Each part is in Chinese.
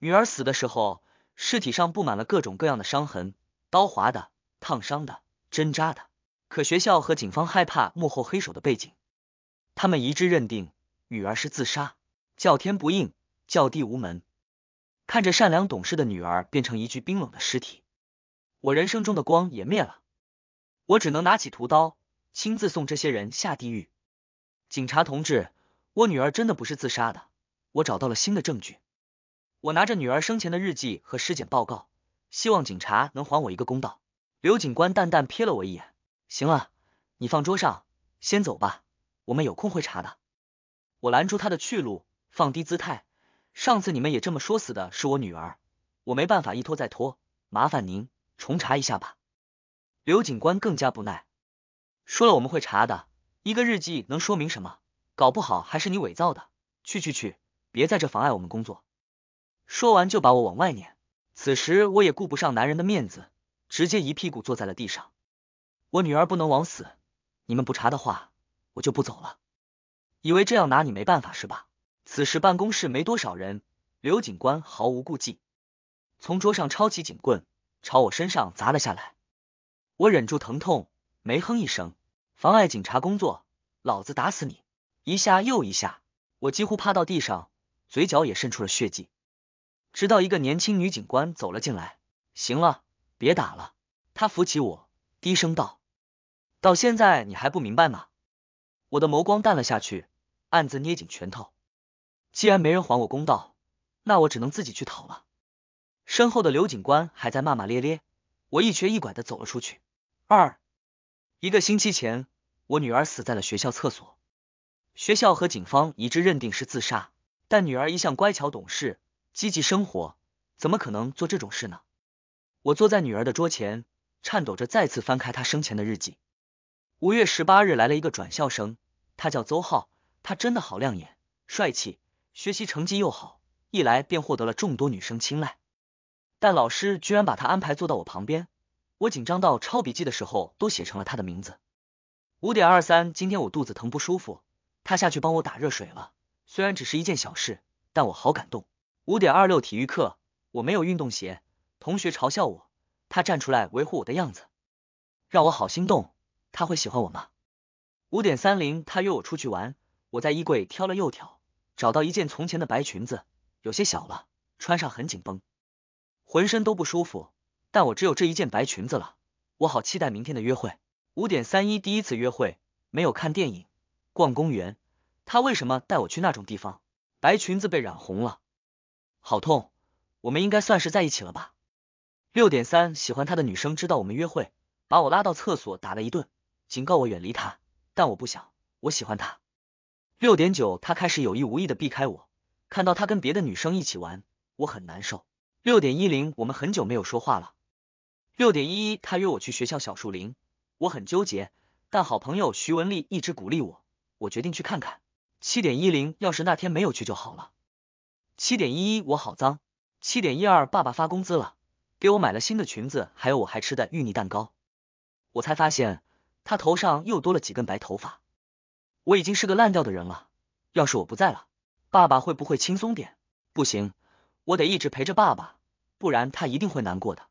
女儿死的时候，尸体上布满了各种各样的伤痕，刀划的、烫伤的、针扎的。可学校和警方害怕幕后黑手的背景，他们一致认定女儿是自杀。叫天不应，叫地无门。看着善良懂事的女儿变成一具冰冷的尸体，我人生中的光也灭了。我只能拿起屠刀，亲自送这些人下地狱。警察同志，我女儿真的不是自杀的，我找到了新的证据。我拿着女儿生前的日记和尸检报告，希望警察能还我一个公道。刘警官淡淡瞥了我一眼：“行了，你放桌上，先走吧，我们有空会查的。”我拦住他的去路，放低姿态：“上次你们也这么说，死的是我女儿，我没办法，一拖再拖，麻烦您重查一下吧。”刘警官更加不耐：“说了我们会查的，一个日记能说明什么？搞不好还是你伪造的。去去去，别在这妨碍我们工作。”说完就把我往外撵，此时我也顾不上男人的面子，直接一屁股坐在了地上。我女儿不能枉死，你们不查的话，我就不走了。以为这样拿你没办法是吧？此时办公室没多少人，刘警官毫无顾忌，从桌上抄起警棍朝我身上砸了下来。我忍住疼痛，没哼一声。妨碍警察工作，老子打死你！一下又一下，我几乎趴到地上，嘴角也渗出了血迹。直到一个年轻女警官走了进来，行了，别打了。她扶起我，低声道：“到现在你还不明白吗？”我的眸光淡了下去，暗自捏紧拳头。既然没人还我公道，那我只能自己去讨了。身后的刘警官还在骂骂咧咧，我一瘸一拐的走了出去。二一个星期前，我女儿死在了学校厕所，学校和警方一致认定是自杀，但女儿一向乖巧懂事。积极生活，怎么可能做这种事呢？我坐在女儿的桌前，颤抖着再次翻开她生前的日记。五月十八日，来了一个转校生，他叫邹浩，他真的好亮眼、帅气，学习成绩又好，一来便获得了众多女生青睐。但老师居然把他安排坐到我旁边，我紧张到抄笔记的时候都写成了他的名字。五点二三，今天我肚子疼不舒服，他下去帮我打热水了。虽然只是一件小事，但我好感动。五点二六体育课，我没有运动鞋，同学嘲笑我，他站出来维护我的样子，让我好心动。他会喜欢我吗？五点三零他约我出去玩，我在衣柜挑了又挑，找到一件从前的白裙子，有些小了，穿上很紧绷，浑身都不舒服。但我只有这一件白裙子了，我好期待明天的约会。五点三一第一次约会，没有看电影，逛公园，他为什么带我去那种地方？白裙子被染红了。好痛，我们应该算是在一起了吧？六点三，喜欢他的女生知道我们约会，把我拉到厕所打了一顿，警告我远离他，但我不想，我喜欢他。六点九，他开始有意无意的避开我，看到他跟别的女生一起玩，我很难受。六点一零，我们很久没有说话了。六点一一，他约我去学校小树林，我很纠结，但好朋友徐文丽一直鼓励我，我决定去看看。七点一零，要是那天没有去就好了。七点一，一我好脏。七点一二，爸爸发工资了，给我买了新的裙子，还有我还吃的芋泥蛋糕。我才发现，他头上又多了几根白头发。我已经是个烂掉的人了。要是我不在了，爸爸会不会轻松点？不行，我得一直陪着爸爸，不然他一定会难过的。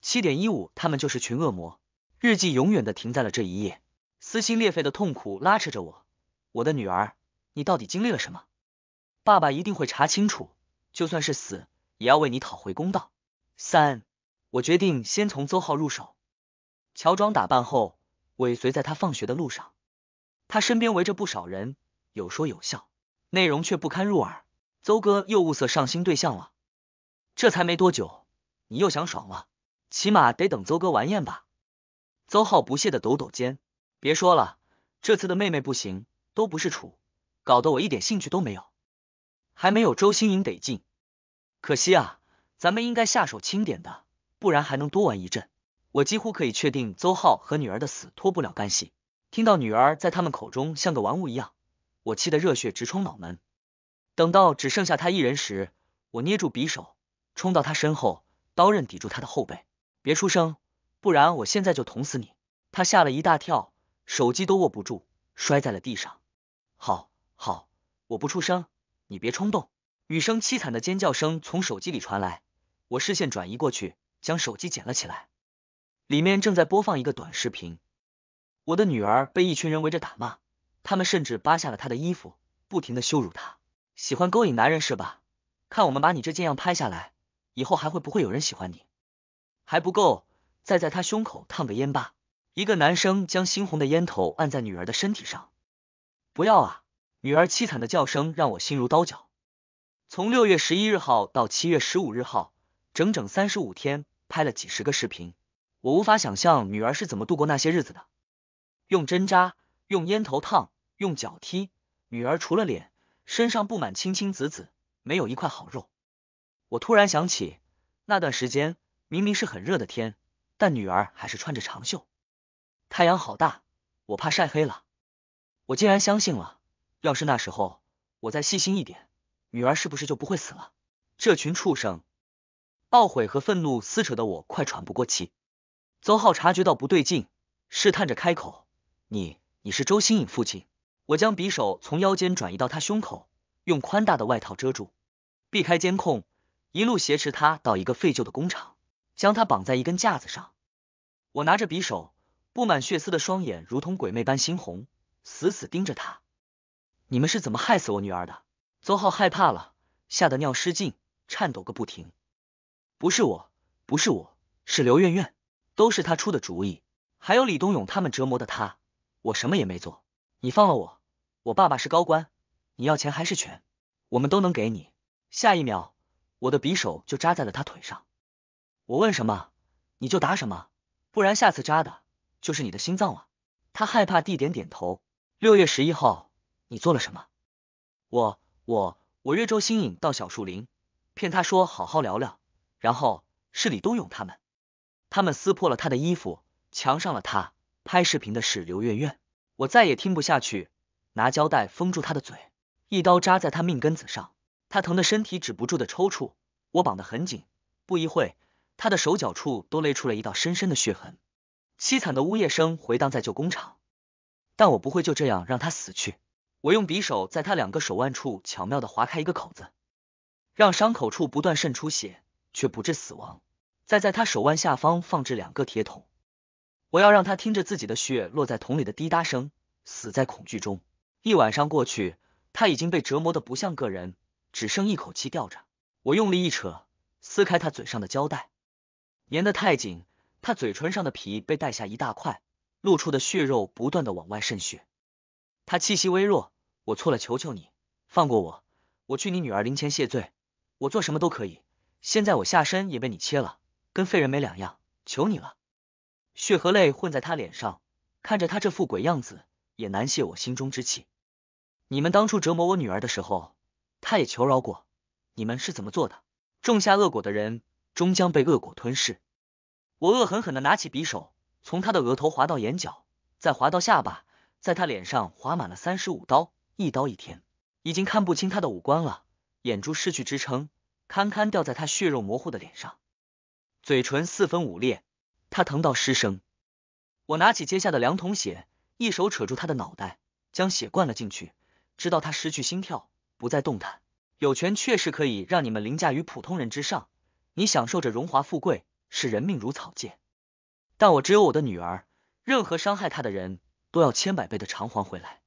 七点一五，他们就是群恶魔。日记永远的停在了这一页，撕心裂肺的痛苦拉扯着我。我的女儿，你到底经历了什么？爸爸一定会查清楚，就算是死，也要为你讨回公道。三，我决定先从邹浩入手，乔装打扮后尾随在他放学的路上。他身边围着不少人，有说有笑，内容却不堪入耳。邹哥又物色上新对象了，这才没多久，你又想爽了？起码得等邹哥完宴吧。邹浩不屑的抖抖肩，别说了，这次的妹妹不行，都不是处，搞得我一点兴趣都没有。还没有周星颖得劲，可惜啊，咱们应该下手轻点的，不然还能多玩一阵。我几乎可以确定邹浩和女儿的死脱不了干系。听到女儿在他们口中像个玩物一样，我气得热血直冲脑门。等到只剩下他一人时，我捏住匕首冲到他身后，刀刃抵住他的后背，别出声，不然我现在就捅死你。他吓了一大跳，手机都握不住，摔在了地上。好，好，我不出声。你别冲动！女生凄惨的尖叫声从手机里传来，我视线转移过去，将手机捡了起来，里面正在播放一个短视频，我的女儿被一群人围着打骂，他们甚至扒下了她的衣服，不停的羞辱她，喜欢勾引男人是吧？看我们把你这贱样拍下来，以后还会不会有人喜欢你？还不够，再在她胸口烫个烟疤。一个男生将猩红的烟头按在女儿的身体上，不要啊！女儿凄惨的叫声让我心如刀绞。从六月十一日号到七月十五日号，整整三十五天，拍了几十个视频。我无法想象女儿是怎么度过那些日子的。用针扎，用烟头烫，用脚踢，女儿除了脸，身上布满青青紫紫，没有一块好肉。我突然想起，那段时间明明是很热的天，但女儿还是穿着长袖。太阳好大，我怕晒黑了。我竟然相信了。要是那时候我再细心一点，女儿是不是就不会死了？这群畜生！懊悔和愤怒撕扯的我快喘不过气。邹浩察觉到不对劲，试探着开口：“你，你是周星颖父亲？”我将匕首从腰间转移到他胸口，用宽大的外套遮住，避开监控，一路挟持他到一个废旧的工厂，将他绑在一根架子上。我拿着匕首，布满血丝的双眼如同鬼魅般猩红，死死盯着他。你们是怎么害死我女儿的？邹浩害怕了，吓得尿失禁，颤抖个不停。不是我，不是我，是刘媛媛，都是她出的主意。还有李东勇他们折磨的她，我什么也没做。你放了我，我爸爸是高官，你要钱还是权，我们都能给你。下一秒，我的匕首就扎在了他腿上。我问什么，你就答什么，不然下次扎的就是你的心脏了。他害怕地点点头。六月十一号。你做了什么？我、我、我约周新颖到小树林，骗他说好好聊聊，然后是李东勇他们，他们撕破了他的衣服，强上了他，拍视频的是刘月月。我再也听不下去，拿胶带封住他的嘴，一刀扎在他命根子上，他疼的身体止不住的抽搐，我绑得很紧，不一会他的手脚处都勒出了一道深深的血痕，凄惨的呜咽声回荡在旧工厂，但我不会就这样让他死去。我用匕首在他两个手腕处巧妙的划开一个口子，让伤口处不断渗出血，却不致死亡。再在他手腕下方放置两个铁桶，我要让他听着自己的血落在桶里的滴答声，死在恐惧中。一晚上过去，他已经被折磨的不像个人，只剩一口气吊着。我用力一扯，撕开他嘴上的胶带，粘得太紧，他嘴唇上的皮被带下一大块，露出的血肉不断的往外渗血。他气息微弱。我错了，求求你放过我，我去你女儿灵前谢罪，我做什么都可以。现在我下身也被你切了，跟废人没两样，求你了。血和泪混在他脸上，看着他这副鬼样子，也难泄我心中之气。你们当初折磨我女儿的时候，她也求饶过，你们是怎么做的？种下恶果的人，终将被恶果吞噬。我恶狠狠的拿起匕首，从他的额头划到眼角，再划到下巴，在他脸上划满了三十五刀。一刀一天，已经看不清他的五官了，眼珠失去支撑，堪堪掉在他血肉模糊的脸上，嘴唇四分五裂，他疼到失声。我拿起接下的两桶血，一手扯住他的脑袋，将血灌了进去，直到他失去心跳，不再动弹。有权确实可以让你们凌驾于普通人之上，你享受着荣华富贵，视人命如草芥。但我只有我的女儿，任何伤害她的人都要千百倍的偿还回来。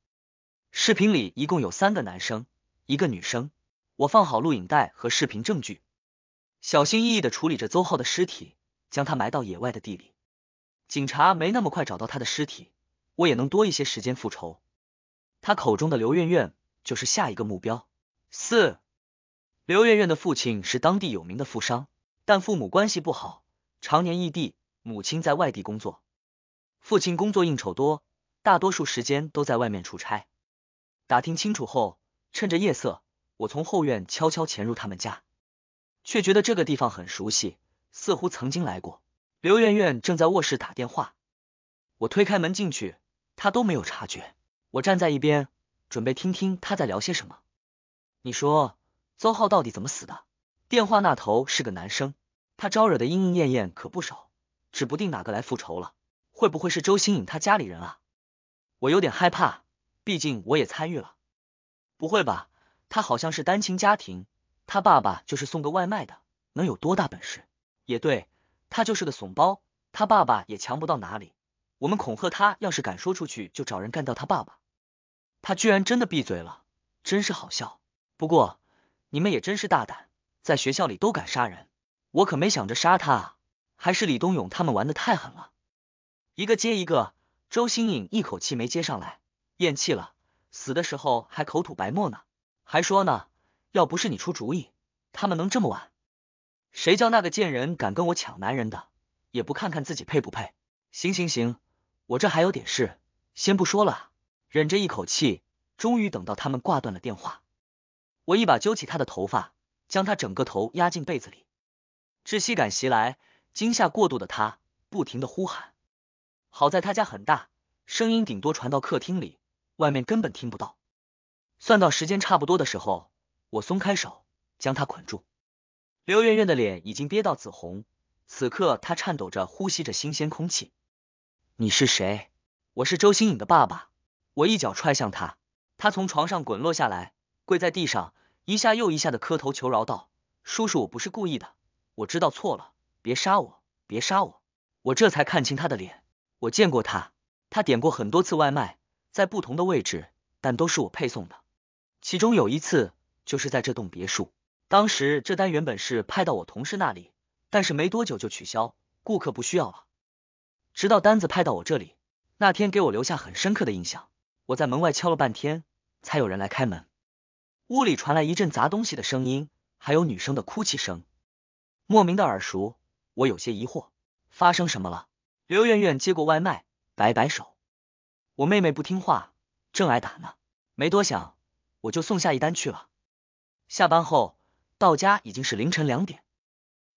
视频里一共有三个男生，一个女生。我放好录影带和视频证据，小心翼翼的处理着邹浩的尸体，将他埋到野外的地里。警察没那么快找到他的尸体，我也能多一些时间复仇。他口中的刘媛媛就是下一个目标。四，刘媛媛的父亲是当地有名的富商，但父母关系不好，常年异地，母亲在外地工作，父亲工作应酬多，大多数时间都在外面出差。打听清楚后，趁着夜色，我从后院悄悄潜入他们家，却觉得这个地方很熟悉，似乎曾经来过。刘媛媛正在卧室打电话，我推开门进去，她都没有察觉。我站在一边，准备听听她在聊些什么。你说，邹浩到底怎么死的？电话那头是个男生，他招惹的莺莺燕燕可不少，指不定哪个来复仇了。会不会是周星颖他家里人啊？我有点害怕。毕竟我也参与了，不会吧？他好像是单亲家庭，他爸爸就是送个外卖的，能有多大本事？也对，他就是个怂包，他爸爸也强不到哪里。我们恐吓他，要是敢说出去，就找人干掉他爸爸。他居然真的闭嘴了，真是好笑。不过你们也真是大胆，在学校里都敢杀人，我可没想着杀他啊。还是李东勇他们玩的太狠了，一个接一个，周新颖一口气没接上来。咽气了，死的时候还口吐白沫呢，还说呢，要不是你出主意，他们能这么晚？谁叫那个贱人敢跟我抢男人的，也不看看自己配不配？行行行，我这还有点事，先不说了，忍着一口气，终于等到他们挂断了电话，我一把揪起他的头发，将他整个头压进被子里，窒息感袭来，惊吓过度的他不停的呼喊，好在他家很大，声音顶多传到客厅里。外面根本听不到。算到时间差不多的时候，我松开手，将他捆住。刘媛媛的脸已经憋到紫红，此刻她颤抖着呼吸着新鲜空气。你是谁？我是周星颖的爸爸。我一脚踹向他，他从床上滚落下来，跪在地上，一下又一下的磕头求饶道：“叔叔，我不是故意的，我知道错了，别杀我，别杀我。”我这才看清他的脸，我见过他，他点过很多次外卖。在不同的位置，但都是我配送的。其中有一次就是在这栋别墅，当时这单原本是派到我同事那里，但是没多久就取消，顾客不需要了。直到单子派到我这里，那天给我留下很深刻的印象。我在门外敲了半天，才有人来开门。屋里传来一阵砸东西的声音，还有女生的哭泣声，莫名的耳熟，我有些疑惑，发生什么了？刘媛媛接过外卖，摆摆手。我妹妹不听话，正挨打呢，没多想，我就送下一单去了。下班后到家已经是凌晨两点，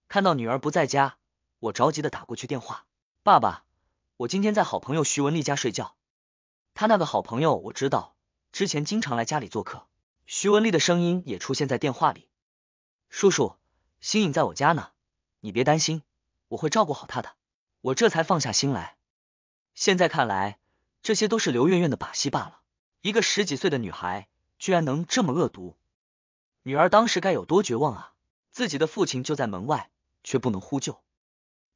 看到女儿不在家，我着急的打过去电话：“爸爸，我今天在好朋友徐文丽家睡觉，她那个好朋友我知道，之前经常来家里做客。”徐文丽的声音也出现在电话里：“叔叔，星颖在我家呢，你别担心，我会照顾好她的。”我这才放下心来。现在看来。这些都是刘月月的把戏罢了。一个十几岁的女孩，居然能这么恶毒，女儿当时该有多绝望啊！自己的父亲就在门外，却不能呼救。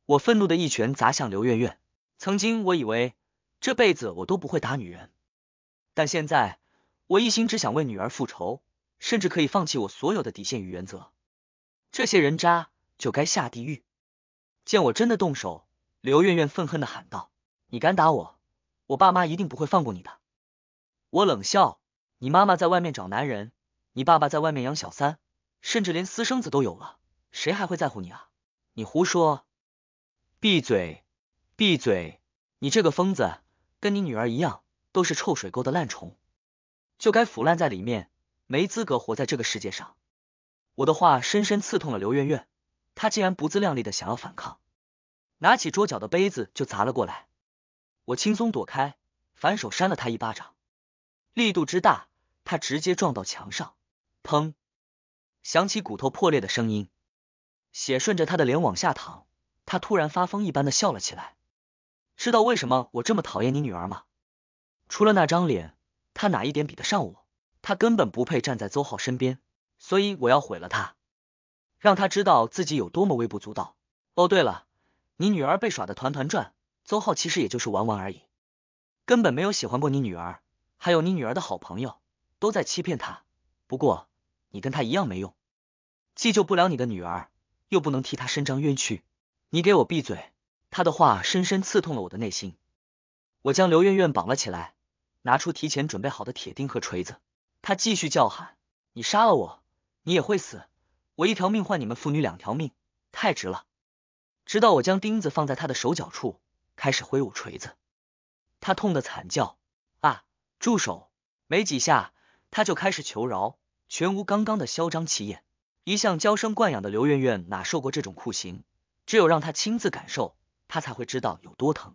我愤怒的一拳砸向刘月月。曾经我以为这辈子我都不会打女人，但现在我一心只想为女儿复仇，甚至可以放弃我所有的底线与原则。这些人渣就该下地狱！见我真的动手，刘月月愤恨的喊道：“你敢打我！”我爸妈一定不会放过你的。我冷笑，你妈妈在外面找男人，你爸爸在外面养小三，甚至连私生子都有了，谁还会在乎你啊？你胡说！闭嘴！闭嘴！你这个疯子，跟你女儿一样，都是臭水沟的烂虫，就该腐烂在里面，没资格活在这个世界上。我的话深深刺痛了刘媛媛，她竟然不自量力的想要反抗，拿起桌角的杯子就砸了过来。我轻松躲开，反手扇了他一巴掌，力度之大，他直接撞到墙上，砰，响起骨头破裂的声音，血顺着他的脸往下淌。他突然发疯一般的笑了起来。知道为什么我这么讨厌你女儿吗？除了那张脸，她哪一点比得上我？她根本不配站在邹浩身边，所以我要毁了她，让她知道自己有多么微不足道。哦，对了，你女儿被耍的团团转。邹浩其实也就是玩玩而已，根本没有喜欢过你女儿，还有你女儿的好朋友都在欺骗他。不过你跟他一样没用，既救不了你的女儿，又不能替他伸张冤屈。你给我闭嘴！他的话深深刺痛了我的内心。我将刘媛媛绑了起来，拿出提前准备好的铁钉和锤子。他继续叫喊：“你杀了我，你也会死。我一条命换你们父女两条命，太值了。”直到我将钉子放在他的手脚处。开始挥舞锤子，他痛得惨叫，啊，住手！没几下，他就开始求饶，全无刚刚的嚣张气焰。一向娇生惯养的刘媛媛哪受过这种酷刑？只有让他亲自感受，他才会知道有多疼。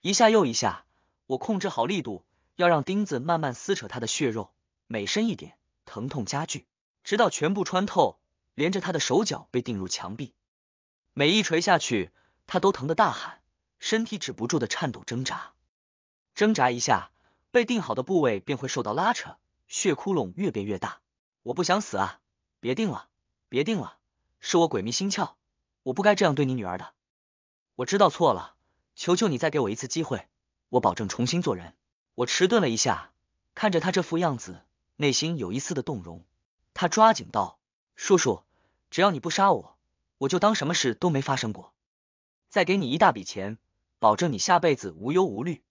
一下又一下，我控制好力度，要让钉子慢慢撕扯他的血肉，每深一点，疼痛加剧，直到全部穿透，连着他的手脚被钉入墙壁。每一锤下去，他都疼得大喊。身体止不住的颤抖，挣扎，挣扎一下，被定好的部位便会受到拉扯，血窟窿越变越大。我不想死啊！别定了，别定了！是我鬼迷心窍，我不该这样对你女儿的。我知道错了，求求你再给我一次机会，我保证重新做人。我迟钝了一下，看着他这副样子，内心有一丝的动容。他抓紧道：“叔叔，只要你不杀我，我就当什么事都没发生过，再给你一大笔钱。”保证你下辈子无忧无虑。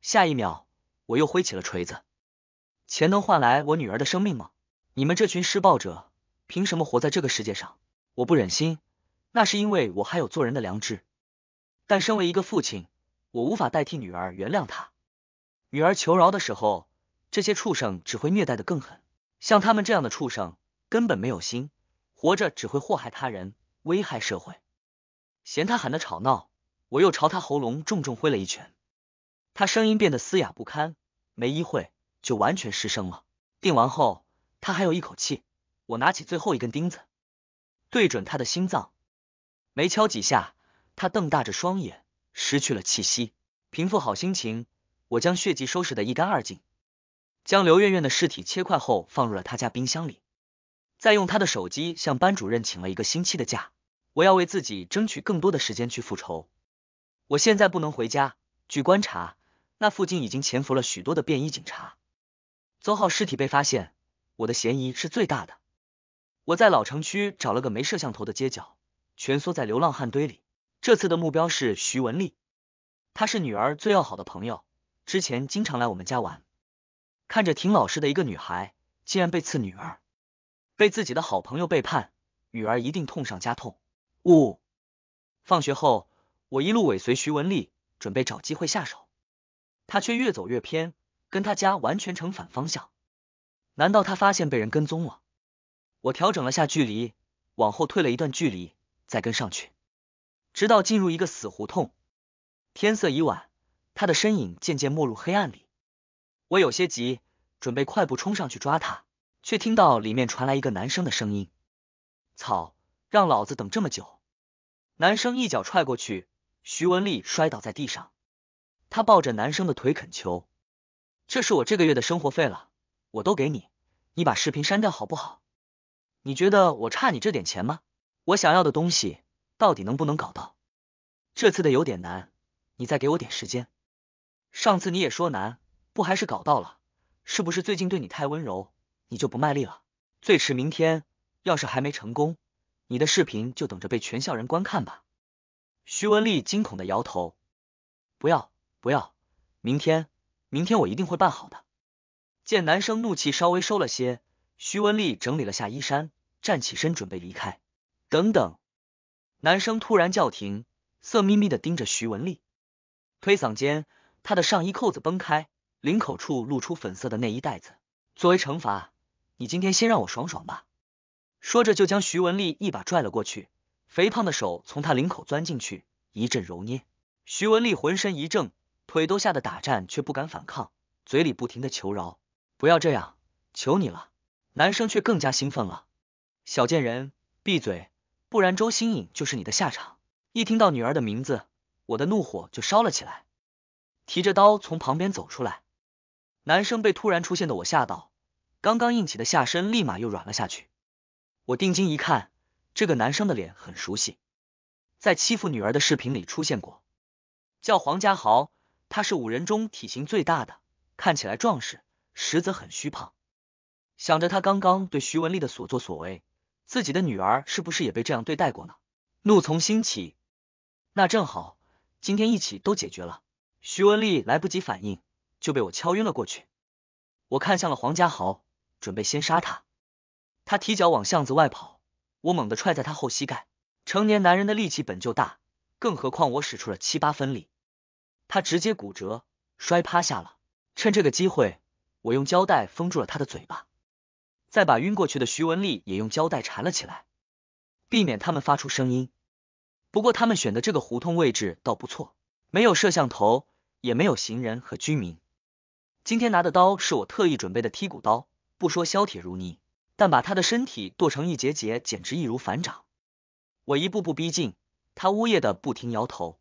下一秒，我又挥起了锤子。钱能换来我女儿的生命吗？你们这群施暴者，凭什么活在这个世界上？我不忍心，那是因为我还有做人的良知。但身为一个父亲，我无法代替女儿原谅他。女儿求饶的时候，这些畜生只会虐待的更狠。像他们这样的畜生根本没有心，活着只会祸害他人，危害社会。嫌他喊的吵闹。我又朝他喉咙重重挥了一拳，他声音变得嘶哑不堪，没一会就完全失声了。定完后，他还有一口气。我拿起最后一根钉子，对准他的心脏，没敲几下，他瞪大着双眼，失去了气息。平复好心情，我将血迹收拾得一干二净，将刘媛媛的尸体切块后放入了他家冰箱里，再用他的手机向班主任请了一个星期的假。我要为自己争取更多的时间去复仇。我现在不能回家。据观察，那附近已经潜伏了许多的便衣警察。邹浩尸体被发现，我的嫌疑是最大的。我在老城区找了个没摄像头的街角，蜷缩在流浪汉堆里。这次的目标是徐文丽，她是女儿最要好的朋友，之前经常来我们家玩，看着挺老实的一个女孩，竟然被刺女儿，被自己的好朋友背叛，女儿一定痛上加痛。呜，放学后。我一路尾随徐文丽，准备找机会下手，她却越走越偏，跟她家完全成反方向。难道她发现被人跟踪了？我调整了下距离，往后退了一段距离，再跟上去，直到进入一个死胡同。天色已晚，他的身影渐渐没入黑暗里。我有些急，准备快步冲上去抓他，却听到里面传来一个男生的声音：“操，让老子等这么久！”男生一脚踹过去。徐文丽摔倒在地上，她抱着男生的腿恳求：“这是我这个月的生活费了，我都给你，你把视频删掉好不好？你觉得我差你这点钱吗？我想要的东西到底能不能搞到？这次的有点难，你再给我点时间。上次你也说难，不还是搞到了？是不是最近对你太温柔，你就不卖力了？最迟明天，要是还没成功，你的视频就等着被全校人观看吧。”徐文丽惊恐的摇头，不要，不要，明天，明天我一定会办好的。见男生怒气稍微收了些，徐文丽整理了下衣衫，站起身准备离开。等等，男生突然叫停，色眯眯的盯着徐文丽，推搡间，他的上衣扣子崩开，领口处露出粉色的内衣带子。作为惩罚，你今天先让我爽爽吧。说着就将徐文丽一把拽了过去。肥胖的手从他领口钻进去，一阵揉捏，徐文丽浑身一怔，腿都吓得打颤，却不敢反抗，嘴里不停的求饶：“不要这样，求你了。”男生却更加兴奋了：“小贱人，闭嘴，不然周星颖就是你的下场。”一听到女儿的名字，我的怒火就烧了起来，提着刀从旁边走出来。男生被突然出现的我吓到，刚刚硬起的下身立马又软了下去。我定睛一看。这个男生的脸很熟悉，在欺负女儿的视频里出现过，叫黄家豪，他是五人中体型最大的，看起来壮实，实则很虚胖。想着他刚刚对徐文丽的所作所为，自己的女儿是不是也被这样对待过呢？怒从心起，那正好，今天一起都解决了。徐文丽来不及反应，就被我敲晕了过去。我看向了黄家豪，准备先杀他。他提脚往巷子外跑。我猛地踹在他后膝盖，成年男人的力气本就大，更何况我使出了七八分力，他直接骨折，摔趴下了。趁这个机会，我用胶带封住了他的嘴巴，再把晕过去的徐文丽也用胶带缠了起来，避免他们发出声音。不过他们选的这个胡同位置倒不错，没有摄像头，也没有行人和居民。今天拿的刀是我特意准备的剔骨刀，不说削铁如泥。但把他的身体剁成一节节，简直易如反掌。我一步步逼近他，呜咽的不停摇头。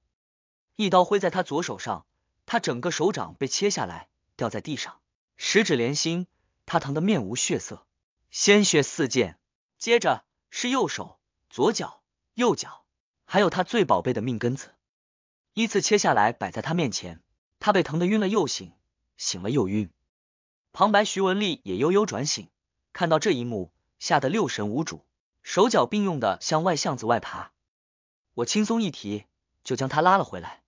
一刀挥在他左手上，他整个手掌被切下来，掉在地上，十指连心。他疼得面无血色，鲜血四溅。接着是右手、左脚、右脚，还有他最宝贝的命根子，依次切下来摆在他面前。他被疼得晕了又醒，醒了又晕。旁白徐文丽也悠悠转醒。看到这一幕，吓得六神无主，手脚并用的向外巷子外爬。我轻松一提，就将他拉了回来。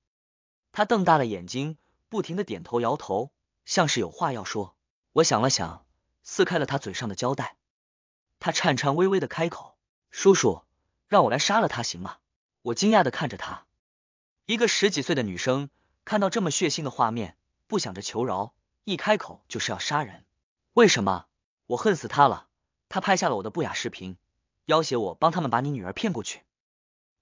他瞪大了眼睛，不停的点头摇头，像是有话要说。我想了想，撕开了他嘴上的胶带。他颤颤巍巍的开口：“叔叔，让我来杀了他，行吗？”我惊讶的看着他，一个十几岁的女生，看到这么血腥的画面，不想着求饶，一开口就是要杀人，为什么？我恨死他了，他拍下了我的不雅视频，要挟我帮他们把你女儿骗过去，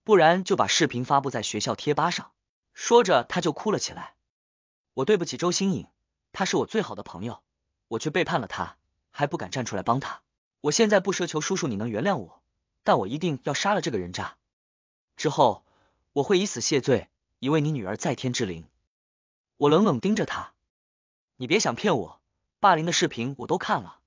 不然就把视频发布在学校贴吧上。说着，他就哭了起来。我对不起周星颖，他是我最好的朋友，我却背叛了他，还不敢站出来帮他。我现在不奢求叔叔你能原谅我，但我一定要杀了这个人渣。之后我会以死谢罪，以为你女儿在天之灵。我冷冷盯着他，你别想骗我，霸凌的视频我都看了。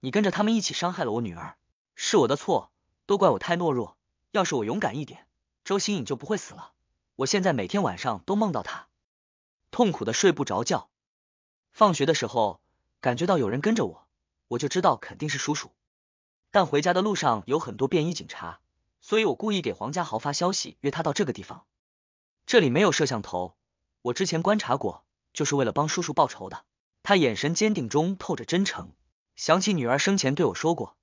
你跟着他们一起伤害了我女儿，是我的错，都怪我太懦弱。要是我勇敢一点，周星颖就不会死了。我现在每天晚上都梦到他，痛苦的睡不着觉。放学的时候感觉到有人跟着我，我就知道肯定是叔叔。但回家的路上有很多便衣警察，所以我故意给黄家豪发消息约他到这个地方。这里没有摄像头，我之前观察过，就是为了帮叔叔报仇的。他眼神坚定中透着真诚。想起女儿生前对我说过，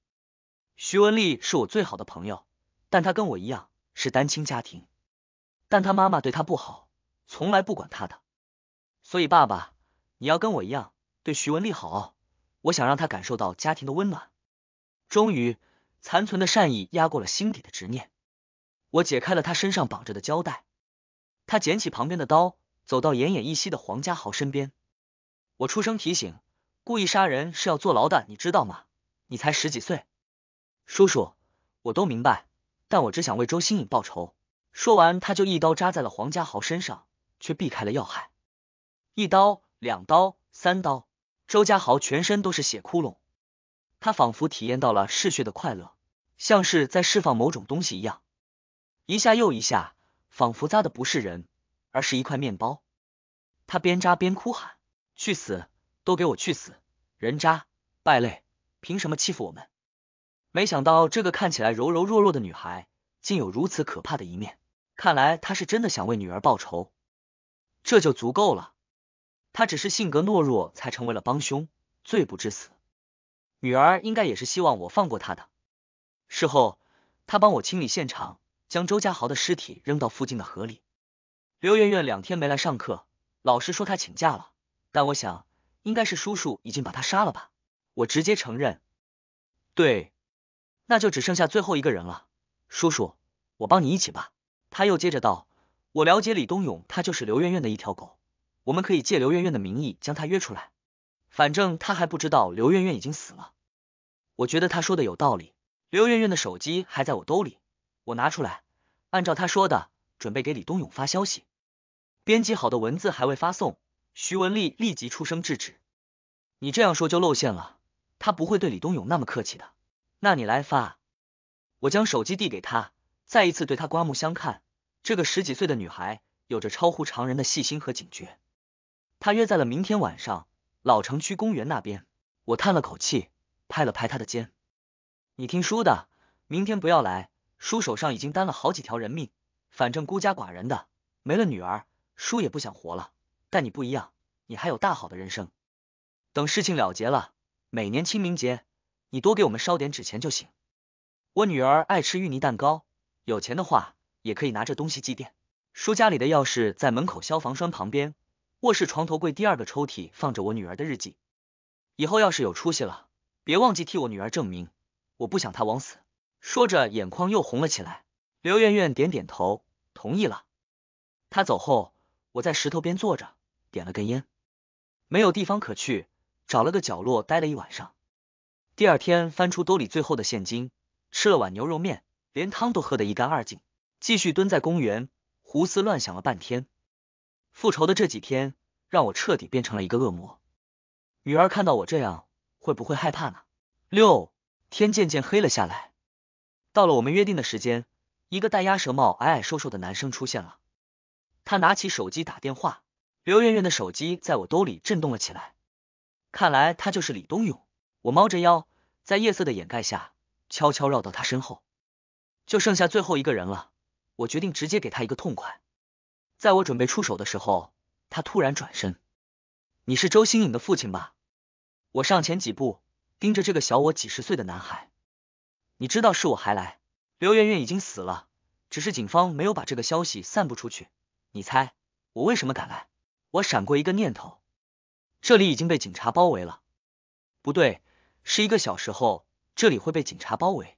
徐文丽是我最好的朋友，但她跟我一样是单亲家庭，但她妈妈对她不好，从来不管她的，所以爸爸你要跟我一样对徐文丽好，我想让她感受到家庭的温暖。终于，残存的善意压过了心底的执念，我解开了他身上绑着的胶带，他捡起旁边的刀，走到奄奄一息的黄家豪身边，我出声提醒。故意杀人是要坐牢的，你知道吗？你才十几岁，叔叔，我都明白，但我只想为周新颖报仇。说完，他就一刀扎在了黄家豪身上，却避开了要害。一刀，两刀，三刀，周家豪全身都是血窟窿。他仿佛体验到了嗜血的快乐，像是在释放某种东西一样，一下又一下，仿佛扎的不是人，而是一块面包。他边扎边哭喊：“去死！”都给我去死！人渣、败类，凭什么欺负我们？没想到这个看起来柔柔弱弱的女孩，竟有如此可怕的一面。看来她是真的想为女儿报仇，这就足够了。她只是性格懦弱，才成为了帮凶，罪不至死。女儿应该也是希望我放过她的。事后，她帮我清理现场，将周家豪的尸体扔到附近的河里。刘媛媛两天没来上课，老师说她请假了，但我想。应该是叔叔已经把他杀了吧？我直接承认，对，那就只剩下最后一个人了。叔叔，我帮你一起吧。他又接着道：“我了解李东勇，他就是刘媛媛的一条狗。我们可以借刘媛媛的名义将他约出来，反正他还不知道刘媛媛已经死了。”我觉得他说的有道理。刘媛媛的手机还在我兜里，我拿出来，按照他说的，准备给李东勇发消息。编辑好的文字还未发送。徐文丽立即出声制止：“你这样说就露馅了，他不会对李东勇那么客气的。”“那你来发。”我将手机递给他，再一次对他刮目相看。这个十几岁的女孩有着超乎常人的细心和警觉。他约在了明天晚上老城区公园那边。我叹了口气，拍了拍他的肩：“你听叔的，明天不要来。叔手上已经担了好几条人命，反正孤家寡人的，没了女儿，叔也不想活了。”但你不一样，你还有大好的人生。等事情了结了，每年清明节，你多给我们烧点纸钱就行。我女儿爱吃芋泥蛋糕，有钱的话也可以拿这东西祭奠。书家里的钥匙在门口消防栓旁边，卧室床头柜第二个抽屉放着我女儿的日记。以后要是有出息了，别忘记替我女儿证明，我不想她枉死。说着，眼眶又红了起来。刘媛媛点点头，同意了。她走后，我在石头边坐着。点了根烟，没有地方可去，找了个角落待了一晚上。第二天，翻出兜里最后的现金，吃了碗牛肉面，连汤都喝得一干二净。继续蹲在公园，胡思乱想了半天。复仇的这几天，让我彻底变成了一个恶魔。女儿看到我这样，会不会害怕呢？六天渐渐黑了下来，到了我们约定的时间，一个戴鸭舌帽、矮矮瘦瘦的男生出现了。他拿起手机打电话。刘媛媛的手机在我兜里震动了起来，看来他就是李东勇。我猫着腰，在夜色的掩盖下悄悄绕到他身后。就剩下最后一个人了，我决定直接给他一个痛快。在我准备出手的时候，他突然转身：“你是周新颖的父亲吧？”我上前几步，盯着这个小我几十岁的男孩：“你知道是我还来？刘媛媛已经死了，只是警方没有把这个消息散布出去。你猜我为什么敢来？”我闪过一个念头，这里已经被警察包围了，不对，是一个小时后这里会被警察包围，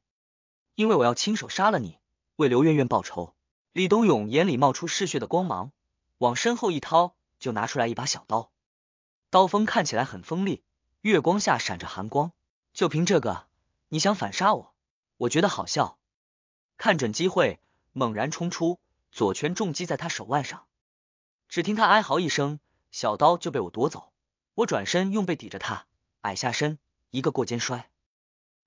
因为我要亲手杀了你，为刘媛媛报仇。李东勇眼里冒出嗜血的光芒，往身后一掏，就拿出来一把小刀，刀锋看起来很锋利，月光下闪着寒光。就凭这个，你想反杀我？我觉得好笑。看准机会，猛然冲出，左拳重击在他手腕上。只听他哀嚎一声，小刀就被我夺走。我转身用背抵着他，矮下身，一个过肩摔，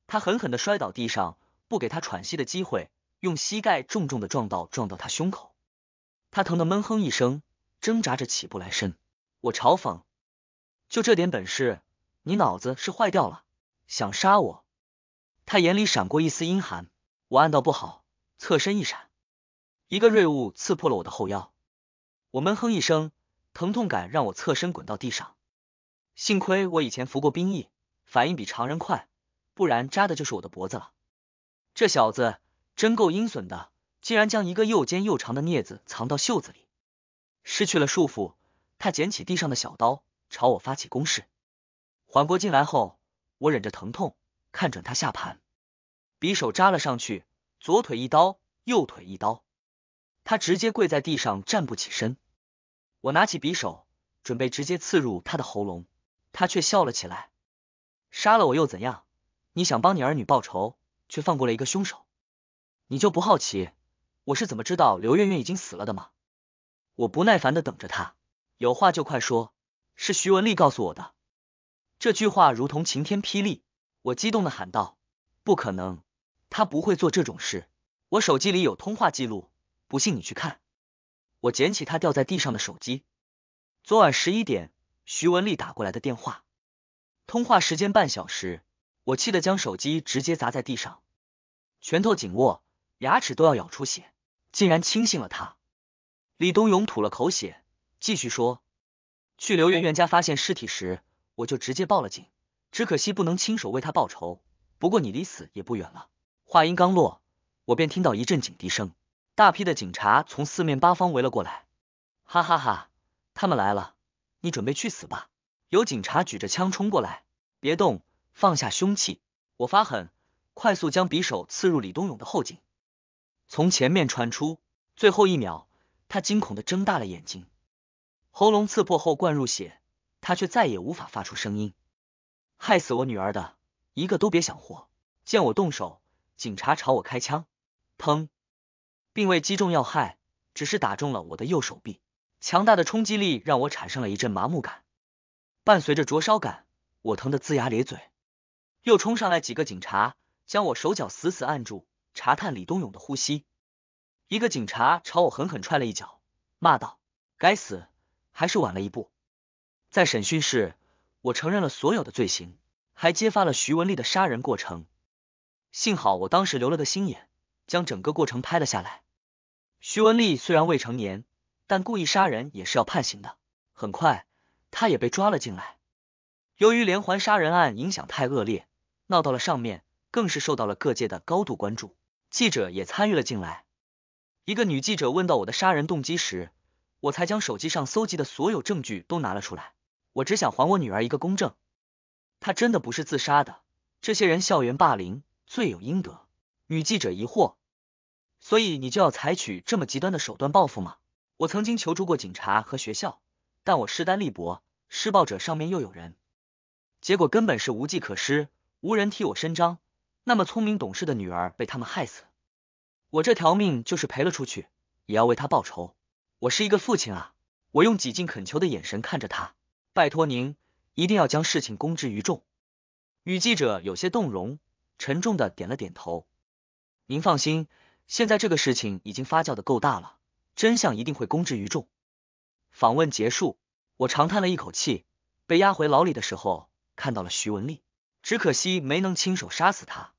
他狠狠的摔倒地上，不给他喘息的机会，用膝盖重重的撞到撞到他胸口，他疼得闷哼一声，挣扎着起不来身。我嘲讽：“就这点本事，你脑子是坏掉了，想杀我？”他眼里闪过一丝阴寒，我暗道不好，侧身一闪，一个锐物刺破了我的后腰。我闷哼一声，疼痛感让我侧身滚到地上。幸亏我以前服过兵役，反应比常人快，不然扎的就是我的脖子了。这小子真够阴损的，竟然将一个又尖又长的镊子藏到袖子里。失去了束缚，他捡起地上的小刀，朝我发起攻势。缓过劲来后，我忍着疼痛，看准他下盘，匕首扎了上去，左腿一刀，右腿一刀。他直接跪在地上，站不起身。我拿起匕首，准备直接刺入他的喉咙。他却笑了起来：“杀了我又怎样？你想帮你儿女报仇，却放过了一个凶手，你就不好奇我是怎么知道刘月月已经死了的吗？”我不耐烦的等着他，有话就快说。是徐文丽告诉我的。这句话如同晴天霹雳，我激动的喊道：“不可能，他不会做这种事！”我手机里有通话记录。不信你去看，我捡起他掉在地上的手机。昨晚十一点，徐文丽打过来的电话，通话时间半小时。我气得将手机直接砸在地上，拳头紧握，牙齿都要咬出血，竟然轻信了他。李东勇吐了口血，继续说：“去刘媛媛家发现尸体时，我就直接报了警。只可惜不能亲手为她报仇。不过你离死也不远了。”话音刚落，我便听到一阵警笛声。大批的警察从四面八方围了过来，哈哈哈，他们来了，你准备去死吧！有警察举着枪冲过来，别动，放下凶器，我发狠，快速将匕首刺入李东勇的后颈，从前面传出。最后一秒，他惊恐的睁大了眼睛，喉咙刺破后灌入血，他却再也无法发出声音。害死我女儿的，一个都别想活！见我动手，警察朝我开枪，砰！并未击中要害，只是打中了我的右手臂。强大的冲击力让我产生了一阵麻木感，伴随着灼烧感，我疼得龇牙咧嘴。又冲上来几个警察，将我手脚死死按住，查探李东勇的呼吸。一个警察朝我狠狠踹了一脚，骂道：“该死，还是晚了一步。”在审讯室，我承认了所有的罪行，还揭发了徐文丽的杀人过程。幸好我当时留了个心眼。将整个过程拍了下来。徐文丽虽然未成年，但故意杀人也是要判刑的。很快，她也被抓了进来。由于连环杀人案影响太恶劣，闹到了上面，更是受到了各界的高度关注。记者也参与了进来。一个女记者问到我的杀人动机时，我才将手机上搜集的所有证据都拿了出来。我只想还我女儿一个公正。她真的不是自杀的。这些人校园霸凌，罪有应得。女记者疑惑。所以你就要采取这么极端的手段报复吗？我曾经求助过警察和学校，但我势单力薄，施暴者上面又有人，结果根本是无计可施，无人替我伸张。那么聪明懂事的女儿被他们害死，我这条命就是赔了出去，也要为她报仇。我是一个父亲啊！我用几近恳求的眼神看着他，拜托您，一定要将事情公之于众。女记者有些动容，沉重的点了点头。您放心。现在这个事情已经发酵的够大了，真相一定会公之于众。访问结束，我长叹了一口气。被押回牢里的时候，看到了徐文丽，只可惜没能亲手杀死他。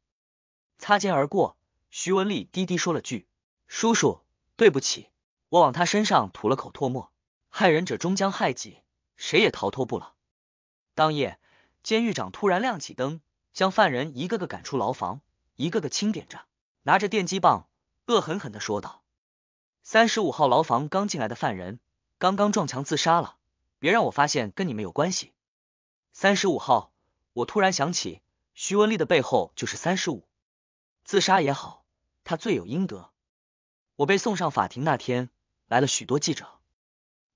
擦肩而过，徐文丽低低说了句：“叔叔，对不起。”我往他身上吐了口唾沫。害人者终将害己，谁也逃脱不了。当夜，监狱长突然亮起灯，将犯人一个个赶出牢房，一个个清点着，拿着电击棒。恶狠狠的说道：“三十五号牢房刚进来的犯人，刚刚撞墙自杀了，别让我发现跟你们有关系。”三十五号，我突然想起，徐文丽的背后就是三十五，自杀也好，他罪有应得。我被送上法庭那天，来了许多记者。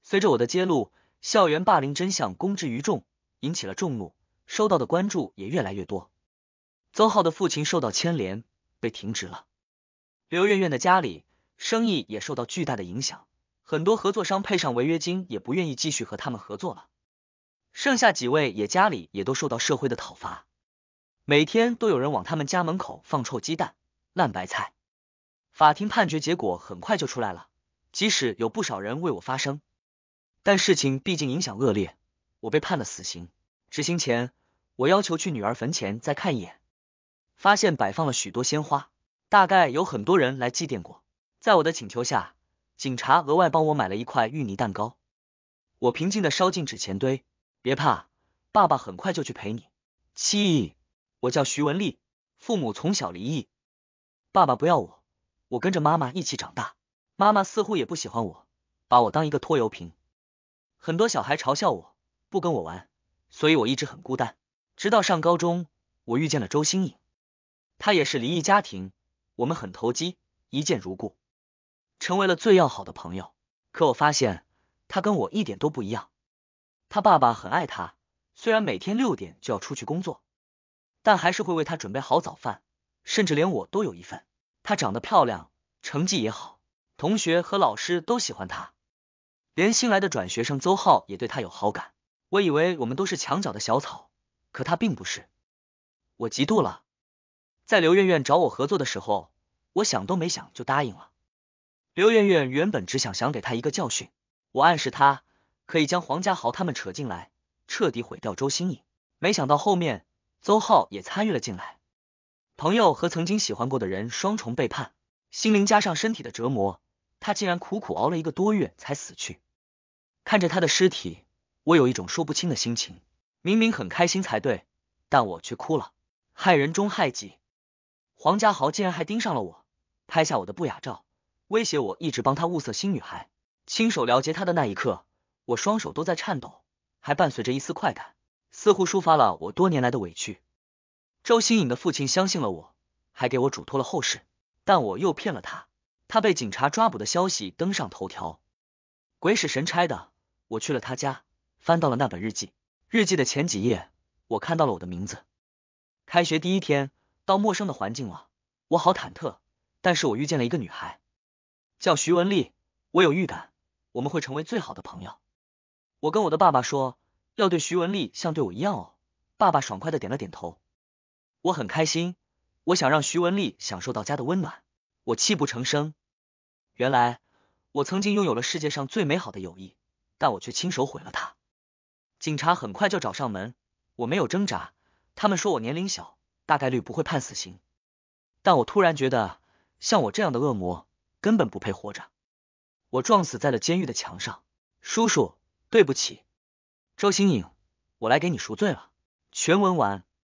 随着我的揭露，校园霸凌真相公之于众，引起了众怒，收到的关注也越来越多。邹浩的父亲受到牵连，被停职了。刘媛媛的家里生意也受到巨大的影响，很多合作商配上违约金也不愿意继续和他们合作了。剩下几位也家里也都受到社会的讨伐，每天都有人往他们家门口放臭鸡蛋、烂白菜。法庭判决结果很快就出来了，即使有不少人为我发声，但事情毕竟影响恶劣，我被判了死刑。执行前，我要求去女儿坟前再看一眼，发现摆放了许多鲜花。大概有很多人来祭奠过，在我的请求下，警察额外帮我买了一块芋泥蛋糕。我平静的烧进纸钱堆，别怕，爸爸很快就去陪你。七，我叫徐文丽，父母从小离异，爸爸不要我，我跟着妈妈一起长大。妈妈似乎也不喜欢我，把我当一个拖油瓶。很多小孩嘲笑我，不跟我玩，所以我一直很孤单。直到上高中，我遇见了周星颖，他也是离异家庭。我们很投机，一见如故，成为了最要好的朋友。可我发现，他跟我一点都不一样。他爸爸很爱他，虽然每天六点就要出去工作，但还是会为他准备好早饭，甚至连我都有一份。他长得漂亮，成绩也好，同学和老师都喜欢他，连新来的转学生邹浩也对他有好感。我以为我们都是墙角的小草，可他并不是，我嫉妒了。在刘媛媛找我合作的时候，我想都没想就答应了。刘媛媛原本只想想给他一个教训，我暗示他可以将黄家豪他们扯进来，彻底毁掉周星颖。没想到后面邹浩也参与了进来，朋友和曾经喜欢过的人双重背叛，心灵加上身体的折磨，他竟然苦苦熬了一个多月才死去。看着他的尸体，我有一种说不清的心情，明明很开心才对，但我却哭了。害人终害己。黄家豪竟然还盯上了我，拍下我的不雅照，威胁我一直帮他物色新女孩。亲手了结他的那一刻，我双手都在颤抖，还伴随着一丝快感，似乎抒发了我多年来的委屈。周新颖的父亲相信了我，还给我嘱托了后事，但我又骗了他。他被警察抓捕的消息登上头条，鬼使神差的，我去了他家，翻到了那本日记。日记的前几页，我看到了我的名字。开学第一天。到陌生的环境了，我好忐忑。但是我遇见了一个女孩，叫徐文丽。我有预感，我们会成为最好的朋友。我跟我的爸爸说，要对徐文丽像对我一样哦。爸爸爽快的点了点头。我很开心，我想让徐文丽享受到家的温暖。我泣不成声。原来，我曾经拥有了世界上最美好的友谊，但我却亲手毁了它。警察很快就找上门，我没有挣扎。他们说我年龄小。大概率不会判死刑，但我突然觉得像我这样的恶魔根本不配活着。我撞死在了监狱的墙上，叔叔，对不起，周星颖，我来给你赎罪了。全文完。